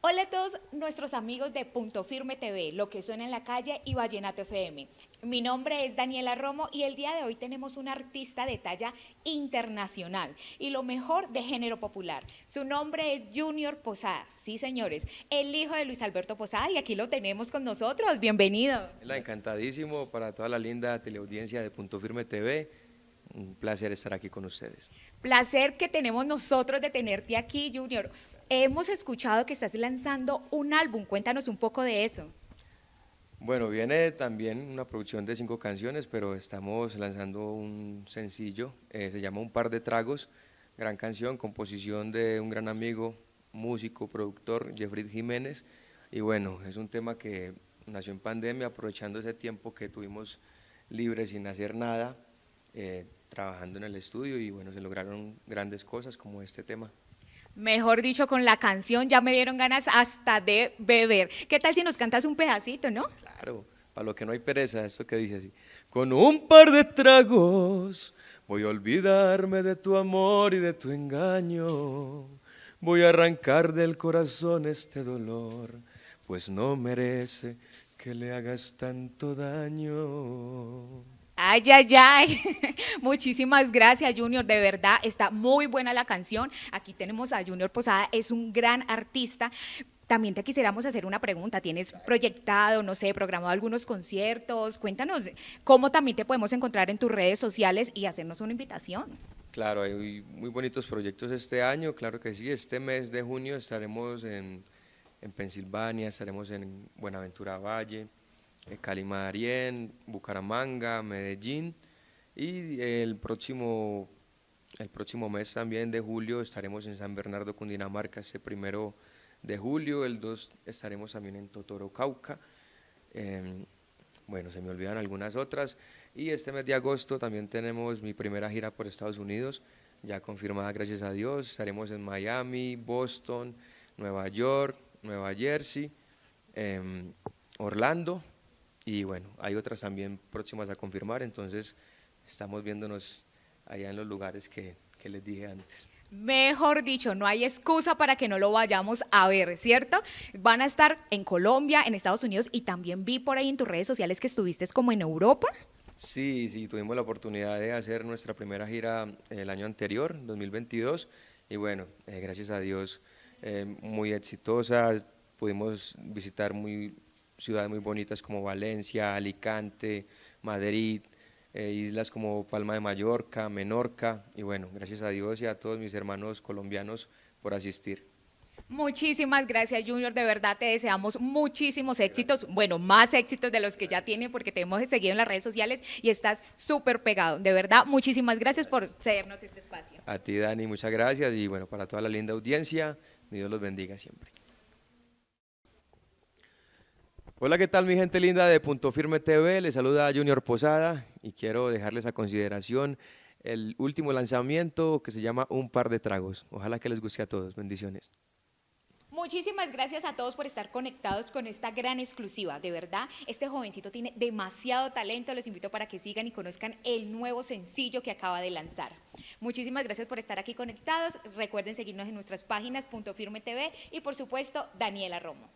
Hola a todos nuestros amigos de Punto Firme TV, lo que suena en la calle y Vallenato FM. Mi nombre es Daniela Romo y el día de hoy tenemos un artista de talla internacional y lo mejor de género popular. Su nombre es Junior Posada, sí señores, el hijo de Luis Alberto Posada y aquí lo tenemos con nosotros. Bienvenido. La encantadísimo para toda la linda teleaudiencia de Punto Firme TV un placer estar aquí con ustedes. Placer que tenemos nosotros de tenerte aquí, Junior. Hemos escuchado que estás lanzando un álbum, cuéntanos un poco de eso. Bueno, viene también una producción de cinco canciones, pero estamos lanzando un sencillo, eh, se llama Un par de tragos, gran canción, composición de un gran amigo, músico, productor, Jeffrey Jiménez. Y bueno, es un tema que nació en pandemia, aprovechando ese tiempo que tuvimos libre sin hacer nada. Eh, trabajando en el estudio y bueno, se lograron grandes cosas como este tema. Mejor dicho, con la canción ya me dieron ganas hasta de beber. ¿Qué tal si nos cantas un pedacito, no? Claro, para lo que no hay pereza, esto que dice así. Con un par de tragos voy a olvidarme de tu amor y de tu engaño. Voy a arrancar del corazón este dolor, pues no merece que le hagas tanto daño. Ay, ay, ay. Muchísimas gracias, Junior. De verdad, está muy buena la canción. Aquí tenemos a Junior Posada, es un gran artista. También te quisiéramos hacer una pregunta. ¿Tienes proyectado, no sé, programado algunos conciertos? Cuéntanos cómo también te podemos encontrar en tus redes sociales y hacernos una invitación. Claro, hay muy bonitos proyectos este año, claro que sí. Este mes de junio estaremos en, en Pensilvania, estaremos en Buenaventura Valle, eh, Cali Bucaramanga, Medellín. Y el próximo, el próximo mes también de julio estaremos en San Bernardo, Cundinamarca, ese primero de julio. El 2 estaremos también en Totoro, Cauca. Em, bueno, se me olvidan algunas otras. Y este mes de agosto también tenemos mi primera gira por Estados Unidos, ya confirmada, gracias a Dios. Estaremos en Miami, Boston, Nueva York, Nueva Jersey, em, Orlando y bueno, hay otras también próximas a confirmar, entonces estamos viéndonos allá en los lugares que, que les dije antes. Mejor dicho, no hay excusa para que no lo vayamos a ver, ¿cierto? Van a estar en Colombia, en Estados Unidos y también vi por ahí en tus redes sociales que estuviste como en Europa. Sí, sí, tuvimos la oportunidad de hacer nuestra primera gira eh, el año anterior, 2022, y bueno, eh, gracias a Dios, eh, muy exitosa, pudimos visitar muy ciudades muy bonitas como Valencia, Alicante, Madrid, eh, islas como Palma de Mallorca, Menorca. Y bueno, gracias a Dios y a todos mis hermanos colombianos por asistir. Muchísimas gracias Junior, de verdad te deseamos muchísimos éxitos, bueno, más éxitos de los que ya tienen, porque te hemos seguido en las redes sociales y estás súper pegado. De verdad, muchísimas gracias por cedernos este espacio. A ti Dani, muchas gracias y bueno, para toda la linda audiencia, Dios los bendiga siempre. Hola, ¿qué tal mi gente linda de Punto Firme TV? Les saluda Junior Posada y quiero dejarles a consideración el último lanzamiento que se llama Un par de tragos. Ojalá que les guste a todos. Bendiciones. Muchísimas gracias a todos por estar conectados con esta gran exclusiva. De verdad, este jovencito tiene demasiado talento. Los invito para que sigan y conozcan el nuevo sencillo que acaba de lanzar. Muchísimas gracias por estar aquí conectados. Recuerden seguirnos en nuestras páginas Punto Firme TV y por supuesto Daniela Romo.